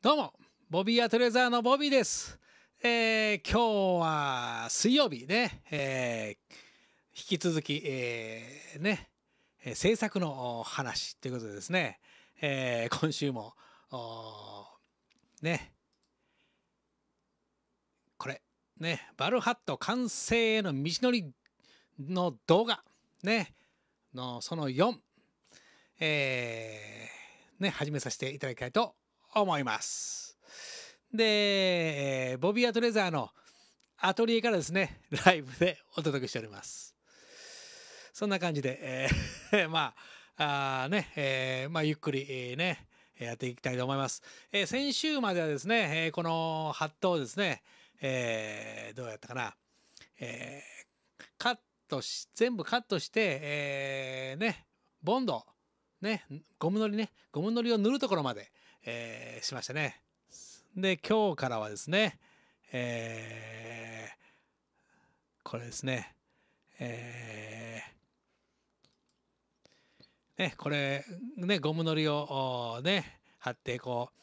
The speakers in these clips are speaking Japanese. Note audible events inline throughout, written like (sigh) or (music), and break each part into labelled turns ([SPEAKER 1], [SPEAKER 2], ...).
[SPEAKER 1] どうも、ボビーアトレザーのボビーです。えー、今日は水曜日ね、えー、引き続き、えー、ね、制作の話ということでですね、えー、今週も、ね、これ、ね、バルハット完成への道のりの動画、ね、のその4、えー、ね、始めさせていただきたいと思います。で、ボビアトレザーのアトリエからですね、ライブでお届けしております。そんな感じで、えー、(laughs) まあ、あね、えー、まあ、ゆっくり、えー、ね、やっていきたいと思います。えー、先週まではですね、えー、このハットをですね、えー、どうやったかな、えー、カットし、全部カットして、えー、ね、ボンド、ね、ゴムのりね、ゴムのりを塗るところまで、えー、しましたね。で、今日からはですね、えー、これですね、えー、ね、これ、ね、ゴムのりを、ね、貼って、こう、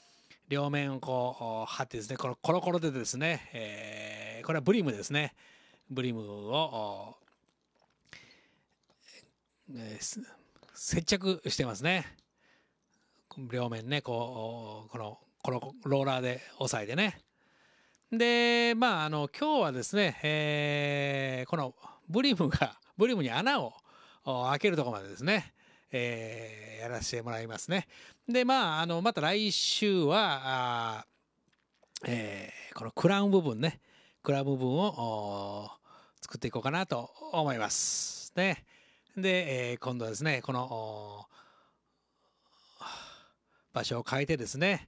[SPEAKER 1] 両面をこう、貼ってですね、このコロコロでですね、えー、これはブリムですね。ブリムを、えー、接着してますね。両面ねこうこのこのローラーで押さえてねでまああの今日はですね、えー、このブリムが (laughs) ブリムに穴を開けるとこまでですね、えー、やらせてもらいますねでまああのまた来週はあ、えー、このクラウン部分ねクラウン部分を作っていこうかなと思いますねで、えー、今度はですねこの場所を変えてですね、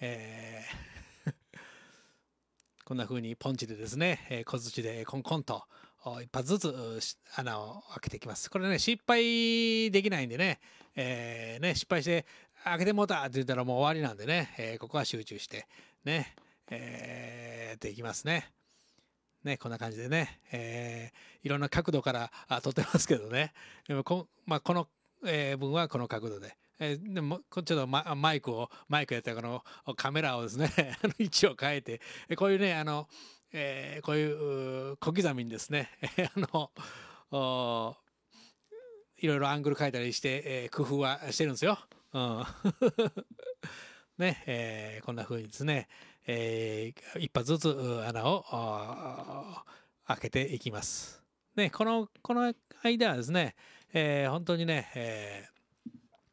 [SPEAKER 1] えー (laughs) こんな風にポンチでですね、えー、小槌でコンコンと一発ずつ穴を開けていきます。これね、失敗できないんでね、えー、ね、失敗して開けてもうたって言ったらもう終わりなんでね、えー、ここは集中して、ね、えー、やっていきますね。ね、こんな感じでね、えー、いろんな角度からあ撮ってますけどね、でもこ,、まあ、この、えー、分はこの角度で、えー、でも、ちょっとママイクを、マイクやったこのカメラをですね、位置を変えて、こういうね、あの、えー、こういう小刻みにですね、(laughs) あの、いろいろアングル変えたりして、えー、工夫はしてるんですよ。うん (laughs) ねえー、こんな風にですね、えー、一発ずつ穴を開けていきます。ね、このこの間はですね、えー、本当にね、えー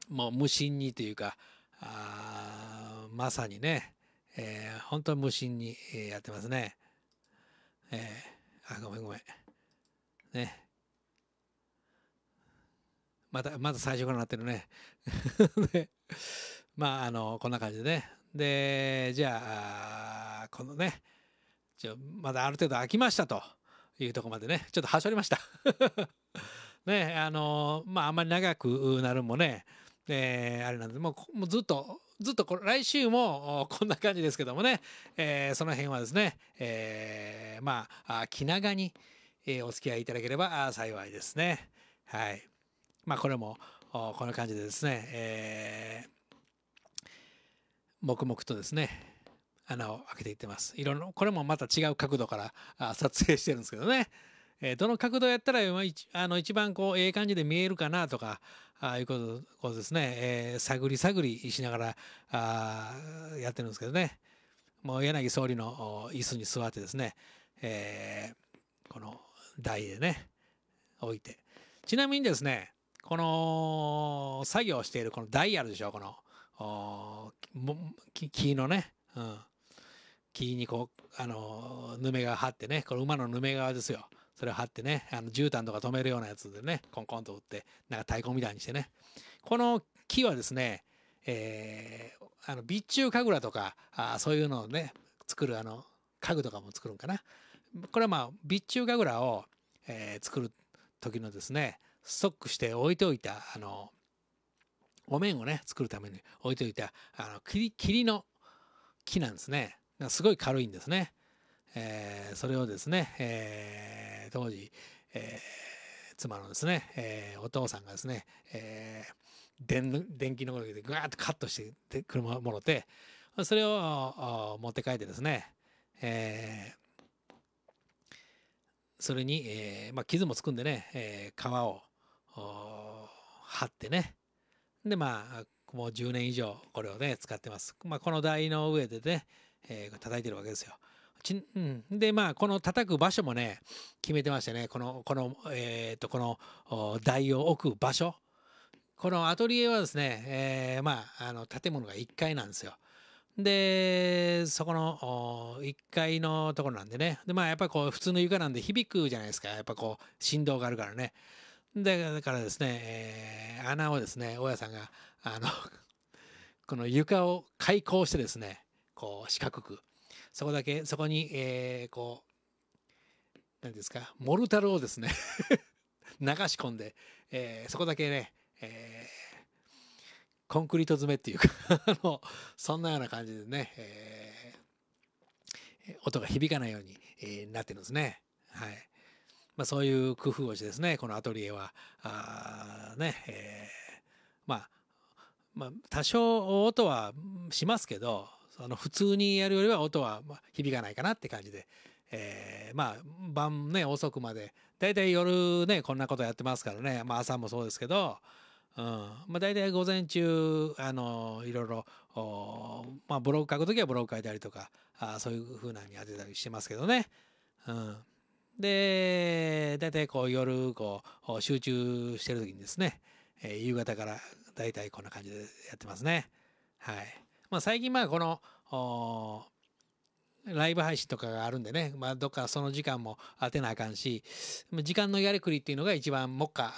[SPEAKER 1] もう無心にというかあまさにね、えー、本当に無心にやってますね。えー、あごめんごめん。ね。またまだ最初からなってるね。(laughs) まああのこんな感じでね。でじゃあこのねちょまだある程度飽きましたというとこまでねちょっとはしょりました。(laughs) ねあのまああんまり長くなるもねえー、あれなんで、もうもうずっと、ずっとこ来週もこんな感じですけどもね、えー、その辺はですね、えー、まあ、気長に、えー、お付き合いいただければ幸いですね。はい。まあ、これも、こんな感じでですね、えー、黙々とですね、穴を開けていってます。いろんな、これもまた違う角度から撮影してるんですけどね。えー、どの角度やったらあの一番こうええ感じで見えるかなとかあいうことことですね、えー、探り探りしながらあやってるんですけどねもう柳総理の椅子に座ってですね、えー、この台でね置いてちなみにですねこの作業しているこのダイヤルでしょこの木のね、うん、木にこうあのぬめが張ってねこの馬のぬめ側ですよそれを貼ってね、あの絨毯とか止めるようなやつでね、コンコンと打って、なんか太鼓みたいにしてね。この木はですね、えー、あの、備中神楽とか、あそういうのをね、作る、あの、家具とかも作るんかな。これはまあ、備中神楽を、えー、作る時のですね、ストックして置いておいた、あの、お面をね、作るために置いておいた、あの、霧、霧の木なんですね。すごい軽いんですね。えー、それをですね、えー当時、えー、妻のですね、えー、お父さんがですね、えー、電気のこでぐわっとカットして車をもろてそれを持って帰ってですね、えー、それに、えーまあ、傷もつくんでね、えー、皮を貼ってねでまあもう10年以上これをね使ってます、まあ、この台の上でね、えー、叩いてるわけですよ。ちうん、でまあこの叩く場所もね決めてましてねこのこのえー、っとこの台を置く場所このアトリエはですね、えー、まああの建物が1階なんですよ。でそこの1階のところなんでねでまあやっぱこう普通の床なんで響くじゃないですかやっぱこう振動があるからねだからですね、えー、穴をですね大家さんがあのこの床を開口してですねこう四角くそこだけそこに、えー、こう何ですかモルタルをですね (laughs) 流し込んで、えー、そこだけね、えー、コンクリート詰めっていうか (laughs) あのそんなような感じでね、えー、音が響かないように、えー、なってるんですね。はいまあ、そういう工夫をしてですねこのアトリエはあね、えー、まあまあ、多少音はしますけど、あの普通にやるよりは音はま響かないかなって感じで、えー、まあ晩ね遅くまで大体夜ねこんなことやってますからね、まあ、朝もそうですけど、うんまあ、大体午前中あのいろいろ、まあ、ブログ書く時はブログ書いたりとかあそういうふうなに当てたりしてますけどね。うんで、大体こう夜、こう、集中してる時にですね、えー、夕方から大体こんな感じでやってますね。はい。まあ、最近まあこのライブ配信とかがあるんでね、まあ、どっかその時間も当てなあかんし、時間のやりくりっていうのが一番目下、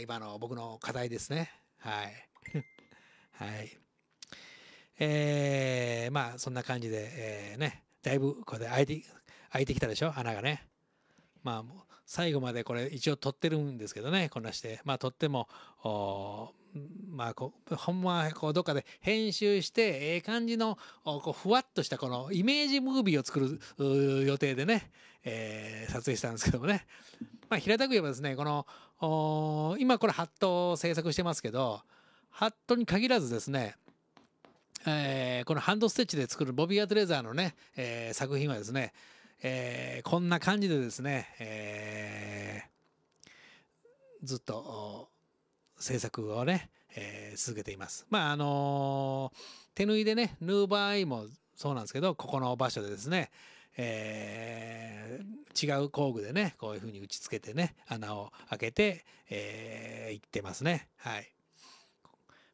[SPEAKER 1] 今の僕の課題ですね。はい。(laughs) はい。えー、まあ、そんな感じで、えー、ね、だいぶ、これで開いて、開いてきたでしょ穴がね。まあ、最後までこれ一応撮ってるんですけどねこんなしてまあ撮ってもまあこほんまこうどっかで編集してええ感じのこうふわっとしたこのイメージムービーを作る予定でね、えー、撮影したんですけどもね、まあ、平たく言えばですねこの今これハットを制作してますけどハットに限らずですねえー、このハンドステッチで作るボビー・アトレザーのね、えー、作品はですね、えー、こんな感じでですね、えー、ずっと制作をね、えー、続けています。まああの手縫いでね縫う場合もそうなんですけどここの場所でですね、えー、違う工具でねこういう風に打ち付けてね穴を開けて、えー、いってますね。はい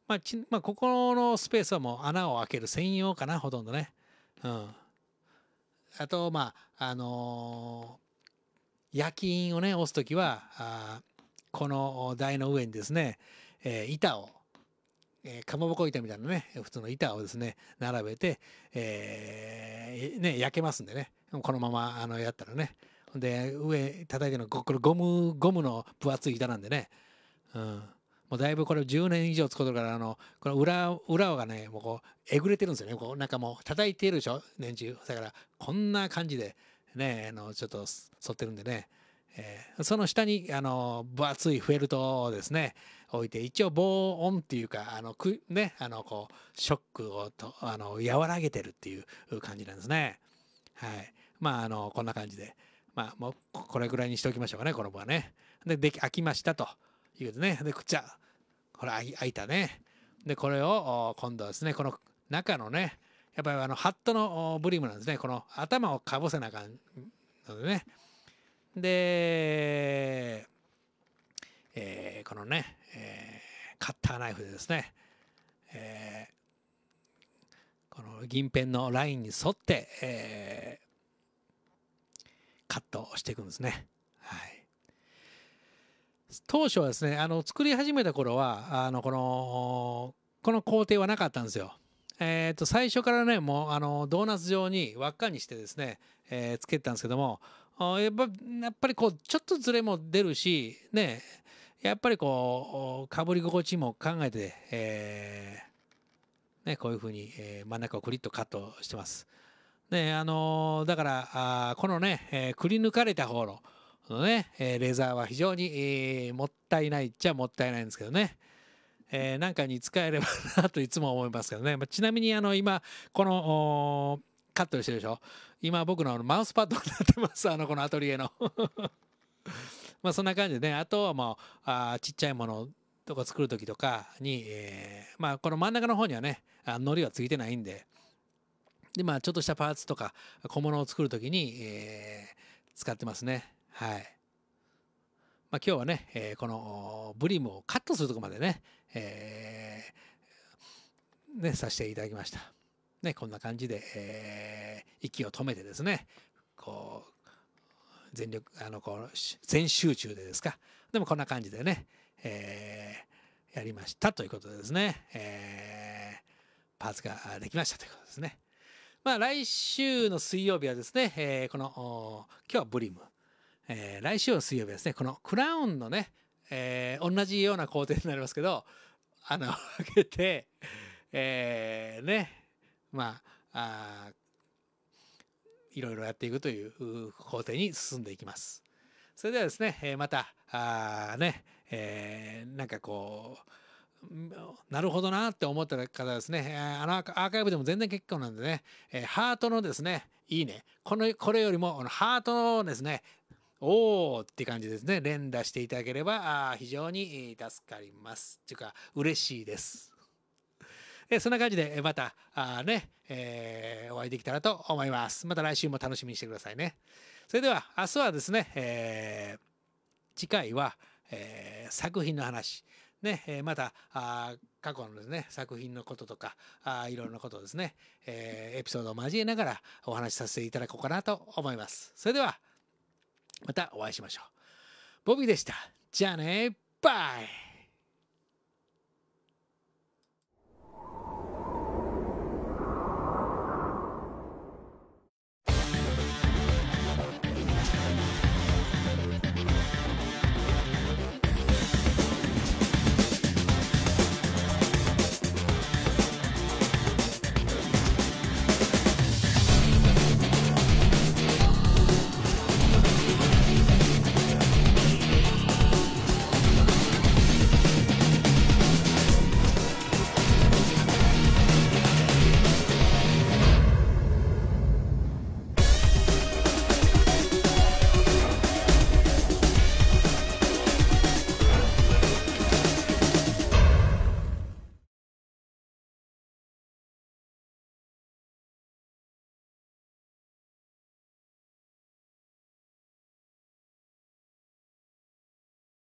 [SPEAKER 1] まあ、まあ、ここのスペースはもう穴を開ける専用かなほとんどね。うんあと、まあ、あのー、焼き印をね、押す時は、あこの台の上にですね、えー、板を、えー、かまぼこ板みたいなね、普通の板をですね、並べて、えー、ね、焼けますんでね、このまま、あの、やったらね。で、上叩いてるの、これゴム、ゴムの分厚い板なんでね、うん。もうだいぶこれ10年以上使うとからあのこの裏裏がねもうこうえぐれてるんですよねこうなんかもう叩いてるでしょ年中だからこんな感じでねあのちょっと反ってるんでね、えー、その下にあの分厚いフェルトをですね置いて一応防音っていうかあのくねあのこうショックをとあの和らげてるっていう感じなんですねはいまああのこんな感じでまあもうこれぐらいにしておきましょうかねこの場はねででき飽きましたということねでこっちはこれ開いたねでこれを今度はですねこの中のねやっぱりあのハットのブリムなんですねこの頭をかぶせなあかんのでねで、えー、このね、えー、カッターナイフでですね、えー、この銀ペンのラインに沿って、えー、カットしていくんですね。当初はですね、あの、作り始めた頃は、あの、この、この工程はなかったんですよ。えっ、ー、と、最初からね、もう、あの、ドーナツ状に輪っかにしてですね、えー、つけてたんですけども、やっぱやっぱりこう、ちょっとずれも出るし、ね、やっぱりこう、かぶり心地も考えて、えー、ね、こういうふうに、えー、真ん中をクリッとカットしてます。ね、あのー、だから、あこのね、えー、くり抜かれた方の、ね、えー、レザーは非常に、えー、もったいないっちゃもったいないんですけどね。えー、なんかに使えればなといつも思いますけどね。まあ、ちなみにあの今、この、カットしてるでしょ今僕のマウスパッドになってます。あの、このアトリエの (laughs) まあそんな感じでね、あとはもう、あちっちゃいものとか作る時とかに、えー、まあこの真ん中の方にはね、あ糊はついてないんで、でまあちょっとしたパーツとか小物を作る時に、えー、使ってますね。はい。まあ、今日はね、えー、このブリムをカットするとこまでね、えー、ね、させていただきました。ね、こんな感じで、えー、息を止めてですね、こう、全力、あの、こう、全集中でですか。でもこんな感じでね、えー、やりましたということでですね、えー、パーツができましたということですね。まあ、来週の水曜日はですね、えー、この、今日はブリム。えー、来週水曜日ですね、このクラウンのね、えー、同じような工程になりますけど、穴を開けて、えー、ね、まあ、あいろいろやっていくという工程に進んでいきます。それではですね、えー、また、あね、えー、なんかこう、なるほどなって思った方ですね、あのアーカイブでも全然結構なんでね、えー、ハートのですね、いいね。この、これよりも、ハートのですね、おーって感じですね。連打していただければ、あ非常に助かります。というか、嬉しいです。えそんな感じで、また、あね、えー、お会いできたらと思います。また来週も楽しみにしてくださいね。それでは、明日はですね、えー、次回は、えー、作品の話。ね、えまた、あ過去のですね、作品のこととか、あいろんなことですね、えエピソードを交えながらお話しさせていただこうかなと思います。それでは、またお会いしましょう。ボビーでした。じゃあね、バイ